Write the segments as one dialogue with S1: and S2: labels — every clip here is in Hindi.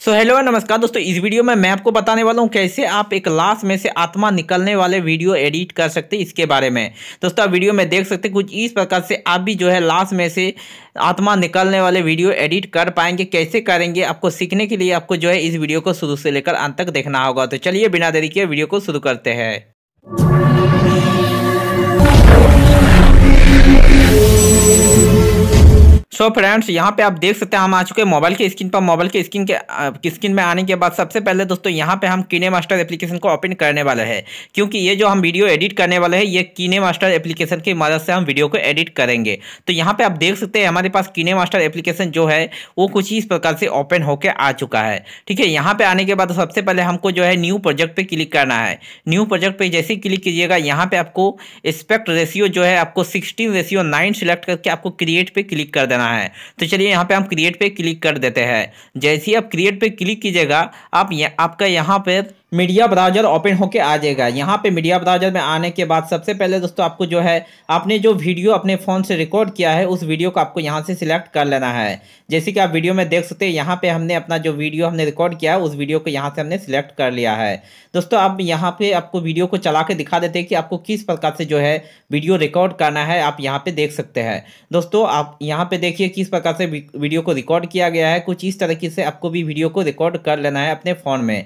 S1: सो हेलो नमस्कार दोस्तों इस वीडियो में मैं आपको बताने वाला हूँ कैसे आप एक लाश में से आत्मा निकलने वाले वीडियो एडिट कर सकते हैं इसके बारे में दोस्तों आप वीडियो में देख सकते कुछ इस प्रकार से आप भी जो है लाश में से आत्मा निकलने वाले वीडियो एडिट कर पाएंगे कैसे करेंगे आपको सीखने के लिए आपको जो है इस वीडियो को शुरू से लेकर अंत तक देखना होगा तो चलिए बिना देरी के वीडियो को शुरू करते हैं सो फ्रेंड्स यहाँ पे आप देख सकते हैं हम आ चुके हैं मोबाइल के स्क्रीन पर मोबाइल के स्क्रीन के स्क्रीन में आने के बाद सबसे पहले दोस्तों यहाँ पे हम कीने मास्टर एप्लीकेशन को ओपन करने वाले हैं क्योंकि ये जो हम वीडियो एडिट करने वाले हैं ये कीने मास्टर एप्लीकेशन की मदद से हम वीडियो को एडिट करेंगे तो यहाँ पर आप देख सकते हैं हमारे पास कीने मास्टर एप्लीकेशन जो है वो कुछ ही इस प्रकार से ओपन होकर आ चुका है ठीक है यहाँ पर आने के बाद सबसे पहले हमको जो है न्यू प्रोजेक्ट पर क्लिक करना है न्यू प्रोजेक्ट पर जैसे ही क्लिक कीजिएगा यहाँ पर आपको एस्पेक्ट रेशियो जो है आपको सिक्सटीन रेशियो नाइन सेलेक्ट करके आपको क्रिएट पर क्लिक कर देना है है तो चलिए यहाँ पे हम क्रिएट पे क्लिक कर देते हैं जैसे ही आप क्रिएट पे क्लिक कीजिएगा आप आपका यहाँ पर मीडिया ब्राउजर ओपन होकर आ जाएगा यहाँ पे मीडिया ब्राउजर में आने के बाद सबसे पहले दोस्तों आपको जो है आपने जो वीडियो अपने फ़ोन से रिकॉर्ड किया है उस वीडियो को आपको यहाँ से सिलेक्ट कर लेना है जैसे कि आप वीडियो में देख सकते हैं यहाँ पे हमने अपना जो वीडियो हमने रिकॉर्ड किया है उस वीडियो को यहाँ से हमने सिलेक्ट कर लिया है दोस्तों अब यहाँ पर आपको वीडियो को चला के दिखा देते हैं कि आपको किस प्रकार से जो है वीडियो रिकॉर्ड करना है आप यहाँ पर देख सकते हैं दोस्तों आप यहाँ पर देखिए किस प्रकार से वीडियो को रिकॉर्ड किया गया है कुछ इस तरीके से आपको भी वीडियो को रिकॉर्ड कर लेना है अपने फ़ोन में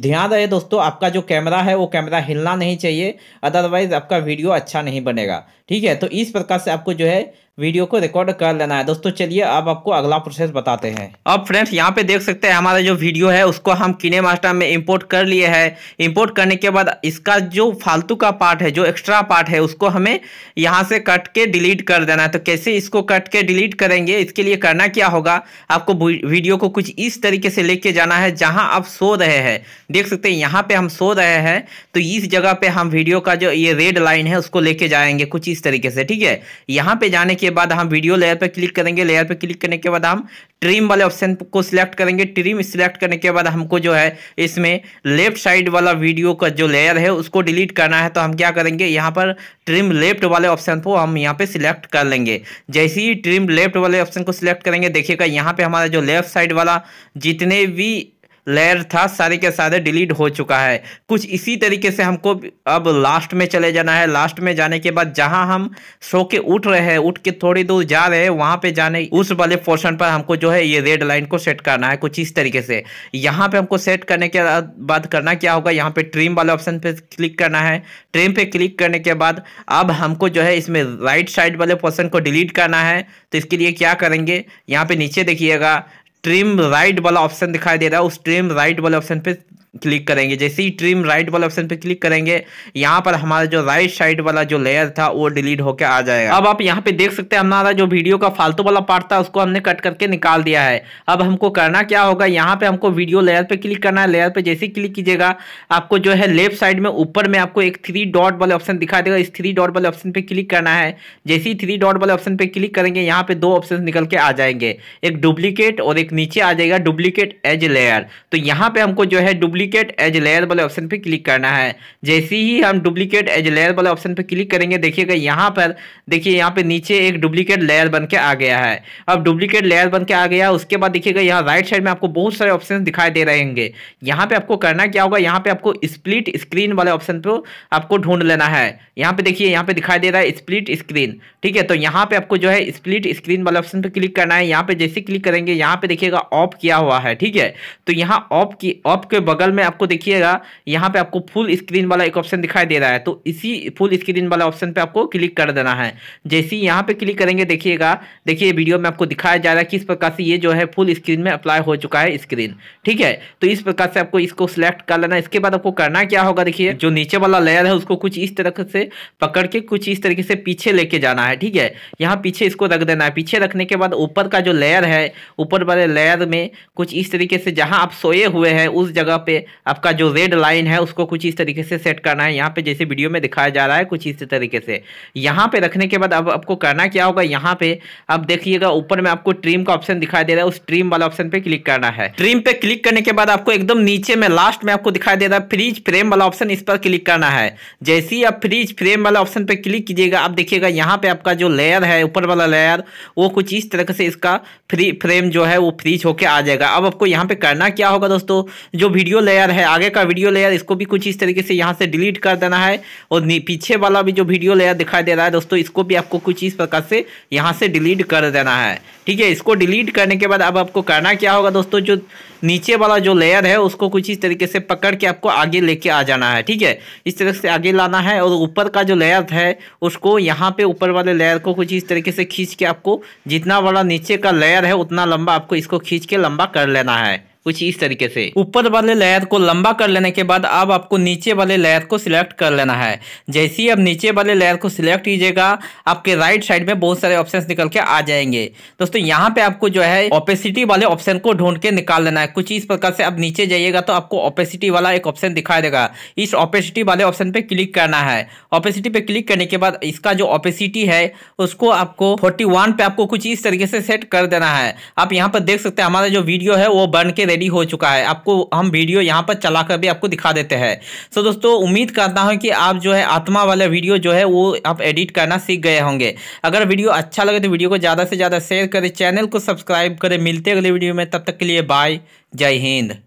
S1: ध्यान रहे दोस्तों आपका जो कैमरा है वो कैमरा हिलना नहीं चाहिए अदरवाइज़ आपका वीडियो अच्छा नहीं बनेगा ठीक है तो इस प्रकार से आपको जो है वीडियो को रिकॉर्ड कर लेना है दोस्तों चलिए अब आपको अगला प्रोसेस बताते हैं अब फ्रेंड्स यहाँ पे देख सकते हैं हमारा जो वीडियो है उसको हम किने मास्टर में इंपोर्ट कर लिए है इंपोर्ट करने के बाद इसका जो फालतू का पार्ट है जो एक्स्ट्रा पार्ट है उसको हमें यहाँ से कट के डिलीट कर देना है तो कैसे इसको कट के डिलीट करेंगे इसके लिए करना क्या होगा आपको वीडियो को कुछ इस तरीके से लेके जाना है जहाँ आप सो रहे हैं देख सकते हैं यहाँ पे हम सो रहे हैं तो इस जगह पे हम वीडियो का जो ये रेड लाइन है उसको लेके जाएंगे कुछ इस तरीके से ठीक है यहाँ पे जाने के के बाद हम वीडियो लेयर पर क्लिक करेंगे लेयर पर क्लिक करने के बाद हम ट्रिम वाले ऑप्शन को सिलेक्ट करेंगे ट्रिम सिलेक्ट करने के बाद हमको जो है इसमें लेफ्ट साइड वाला वीडियो का जो लेयर है उसको डिलीट करना है तो हम क्या करेंगे यहाँ पर ट्रिम लेफ्ट वाले ऑप्शन को हम यहाँ पे सिलेक्ट कर लेंगे जैसे ही ट्रिम लेफ्ट वाले ऑप्शन को सिलेक्ट करेंगे देखिएगा यहाँ पे हमारा जो लेफ्ट साइड वाला जितने भी लेयर था सारे के सारे डिलीट हो चुका है कुछ इसी तरीके से हमको अब लास्ट में चले जाना है लास्ट में जाने के बाद जहां हम सो के उठ रहे हैं उठ के थोड़ी दूर जा रहे हैं वहां पे जाने उस वाले पोर्शन पर हमको जो है ये रेड लाइन को सेट करना है कुछ इस तरीके से यहाँ पे हमको सेट करने के बाद करना क्या होगा यहाँ पे ट्रिम वाले ऑप्शन पे क्लिक करना है ट्रिम पे क्लिक करने के बाद अब हमको जो है इसमें राइट साइड वाले पोर्सन को डिलीट करना है तो इसके लिए क्या करेंगे यहाँ पे नीचे देखिएगा ट्रिम राइट वाला ऑप्शन दिखाई दे रहा है उस ट्रिम राइट वाले ऑप्शन पे क्लिक करेंगे जैसे ही ट्रिम राइट वाले ऑप्शन पे क्लिक करेंगे यहाँ पर हमारा जो राइट साइड वाला जो लेयर था वो डिलीट होकर आ जाएगा अब आप यहाँ पे देख सकते हैं हमारा जो वीडियो का फालतू वाला पार्ट था उसको हमने कट करके निकाल दिया है अब हमको करना क्या होगा यहाँ पे हमको वीडियो लेयर पे क्लिक करना है लेयर पे जैसे क्लिक कीजिएगा आपको जो है लेफ्ट साइड में ऊपर में आपको एक थ्री डॉट वाले ऑप्शन दिखा देगा इस थ्री डॉट वाले ऑप्शन पे क्लिक करना है जैसे ही थ्री डॉट वाले ऑप्शन पे क्लिक करेंगे यहाँ पे दो ऑप्शन निकल के आ जाएंगे एक डुप्लीकेट और एक नीचे आ जाएगा डुप्लीकेट एज लेयर तो यहाँ पे हमको जो है डुप्लीकेट डुप्लीकेट एज लेयर वाले ऑप्शन पर क्लिक करना है जैसे ही हम डुप्लीकेट एज लेयर वाले ऑप्शन पर क्लिक करेंगे देखिएगा यहाँ पर देखिए यहाँ पे नीचे एक डुप्लीकेट लेयर बन के आ गया है अब डुप्लीकेट लेयर बन के आ गया उसके बाद देखिएगा यहाँ राइट साइड में आपको बहुत सारे ऑप्शन दिखाई दे रहे यहाँ पे आपको करना क्या होगा यहाँ पे आपको स्प्लिट स्क्रीन वाले ऑप्शन पर आपको ढूंढ लेना है यहाँ पे देखिए यहाँ पे दिखाई दे रहा है स्प्लिट स्क्रीन ठीक है तो यहाँ पे आपको जो है स्प्लिट स्क्रीन वाले ऑप्शन पे क्लिक करना है यहाँ पे जैसे क्लिक करेंगे यहाँ पे देखिएगा ऑफ किया हुआ है ठीक है तो यहाँ ऑफ की ऑफ के बगल में आपको देखिएगा यहाँ पे आपको फुल स्क्रीन वाला एक ऑप्शन दिखाई दे रहा है तो इसी फुल स्क्रीन वाला ऑप्शन पे आपको क्लिक कर देना है जैसे ही यहाँ पे क्लिक करेंगे देखिएगा देखिए वीडियो में आपको दिखाया जा रहा है कि इस प्रकार से ये जो है फुल स्क्रीन में अप्लाई हो चुका है स्क्रीन ठीक है तो इस प्रकार से आपको इसको सिलेक्ट कर लेना इसके बाद आपको करना क्या होगा देखिए जो नीचे वाला लेयर है उसको कुछ इस तरह से पकड़ के कुछ इस तरीके से पीछे लेके जाना है ठीक है यहाँ पीछे इसको रख देना है पीछे रखने के बाद ऊपर का जो लेयर है ऊपर वाले लेयर में कुछ इस तरीके से जहाँ आप सोए हुए हैं उस जगह पे आपका जो रेड लाइन है उसको कुछ इस तरीके से सेट करना है यहाँ पे जैसे वीडियो में दिखाया जा रहा है कुछ इस तरीके से यहाँ पे रखने के बाद अब आपको करना क्या होगा यहाँ पे अब देखिएगा ऊपर में आपको ट्रिम का ऑप्शन दिखाई दे रहा है उस ट्रिम वाला ऑप्शन पे क्लिक करना है ट्रिम पे क्लिक करने के बाद आपको एकदम नीचे में लास्ट में आपको दिखाई दे रहा है फ्रीज फ्रेम वाला ऑप्शन इस पर क्लिक करना है जैसे ही आप फ्रीज फ्रेम वाला ऑप्शन पे क्लिक कीजिएगा आप देखिएगा यहाँ पे आपका जो लेयर है ऊपर वाला लेयर वो कुछ इस तरह से इसका फ्री फ्रेम जो है वो फ्रीज होके आ जाएगा अब आपको यहाँ पे करना क्या होगा दोस्तों जो वीडियो लेयर है आगे का वीडियो लेयर इसको भी कुछ इस तरीके से यहाँ से डिलीट कर देना है और पीछे वाला भी जो वीडियो लेयर दिखाई दे रहा है दोस्तों इसको भी आपको कुछ इस प्रकार से यहाँ से डिलीट कर देना है ठीक है इसको डिलीट करने के बाद अब आपको करना क्या होगा दोस्तों जो नीचे वाला जो लेयर है उसको कुछ इस तरीके से पकड़ के आपको आगे लेके आ जाना है ठीक है इस तरह से आगे लाना है और ऊपर का जो लेयर है उसको यहाँ पे ऊपर वाले लेयर को कुछ इस तरीके से खींच के आपको जितना वाला नीचे का लेयर है उतना लंबा आपको इसको खींच के लंबा कर लेना है कुछ इस तरीके से ऊपर वाले लेयर को लंबा कर लेने के बाद अब आपको नीचे वाले लेयर को सिलेक्ट कर लेना है जैसे ही आप नीचे वाले लेयर को सिलेक्ट कीजिएगा आपके राइट साइड में बहुत सारे ऑप्शन निकल के आ जाएंगे दोस्तों यहाँ पे आपको जो है ओपेसिटी वाले ऑप्शन को ढूंढ के निकाल लेना है कुछ इस प्रकार से आप नीचे जाइएगा तो आपको ओपेसिटी वाला एक ऑप्शन दिखाई देगा इस ओपेसिटी वाले ऑप्शन पे क्लिक करना है ओपेसिटी पे क्लिक करने के बाद इसका जो ओपेसिटी है उसको आपको फोर्टी पे आपको कुछ इस तरीके से सेट कर देना है आप यहाँ पर देख सकते हैं हमारा जो वीडियो है वो बन के रेडी हो चुका है आपको हम वीडियो यहाँ पर चला कर भी आपको दिखा देते हैं सो so, दोस्तों उम्मीद करता हूँ कि आप जो है आत्मा वाला वीडियो जो है वो आप एडिट करना सीख गए होंगे अगर वीडियो अच्छा लगे तो वीडियो को ज़्यादा से ज़्यादा शेयर करें चैनल को सब्सक्राइब करें मिलते अगले वीडियो में तब तक के लिए बाय जय हिंद